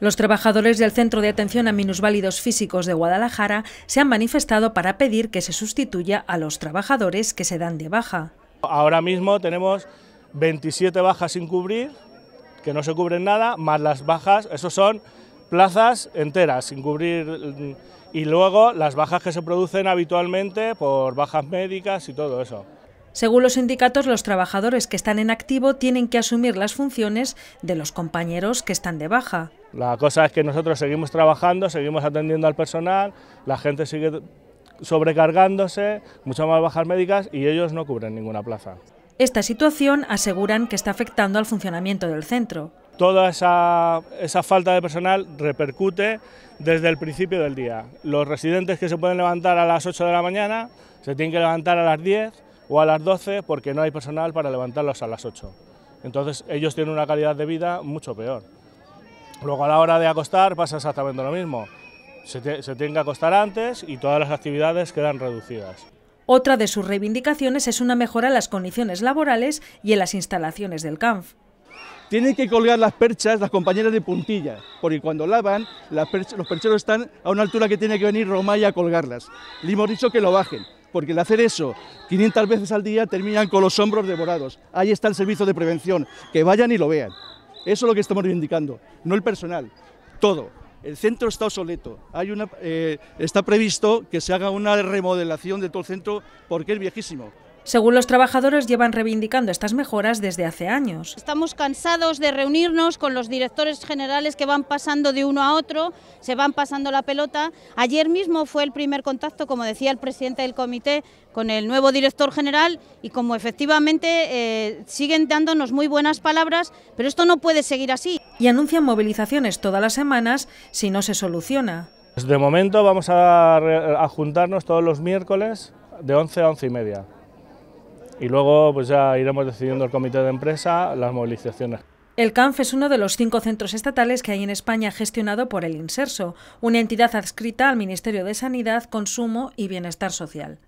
Los trabajadores del Centro de Atención a Minusválidos Físicos de Guadalajara se han manifestado para pedir que se sustituya a los trabajadores que se dan de baja. Ahora mismo tenemos 27 bajas sin cubrir, que no se cubren nada, más las bajas, eso son plazas enteras sin cubrir mm, y luego las bajas que se producen habitualmente por bajas médicas y todo eso. Según los sindicatos, los trabajadores que están en activo tienen que asumir las funciones de los compañeros que están de baja. La cosa es que nosotros seguimos trabajando, seguimos atendiendo al personal, la gente sigue sobrecargándose, muchas más bajas médicas y ellos no cubren ninguna plaza. Esta situación aseguran que está afectando al funcionamiento del centro. Toda esa, falta de personal repercute desde el principio del día. Los residentes que se pueden levantar a las 8 de la mañana se tienen que levantar a las 10 o a las 12 porque no hay personal para levantarlos a las 8. Entonces ellos tienen una calidad de vida mucho peor. Luego a la hora de acostar pasa exactamente lo mismo. Se, tiene que acostar antes y todas las actividades quedan reducidas. Otra de sus reivindicaciones es una mejora en las condiciones laborales y en las instalaciones del CANF. Tienen que colgar las perchas las compañeras de puntilla, porque cuando lavan, los percheros están a una altura que tiene que venir y a colgarlas. Le hemos dicho que lo bajen, porque al hacer eso 500 veces al día terminan con los hombros devorados. Ahí está el servicio de prevención, que vayan y lo vean. Eso es lo que estamos reivindicando, no el personal, todo. El centro está obsoleto. Hay una, eh, está previsto que se haga una remodelación de todo el centro porque es viejísimo. Según los trabajadores, llevan reivindicando estas mejoras desde hace años. Estamos cansados de reunirnos con los directores generales que van pasando de uno a otro, se van pasando la pelota. Ayer mismo fue el primer contacto, como decía el presidente del comité, con el nuevo director general y como efectivamente eh, siguen dándonos muy buenas palabras, pero esto no puede seguir así. Y anuncian movilizaciones todas las semanas si no se soluciona. De momento vamos a, a juntarnos todos los miércoles de 11 a 11 y media y luego pues ya iremos decidiendo el comité de empresa las movilizaciones. El CANF es uno de los cinco centros estatales que hay en España gestionado por el INSERSO, una entidad adscrita al Ministerio de Sanidad, Consumo y Bienestar Social.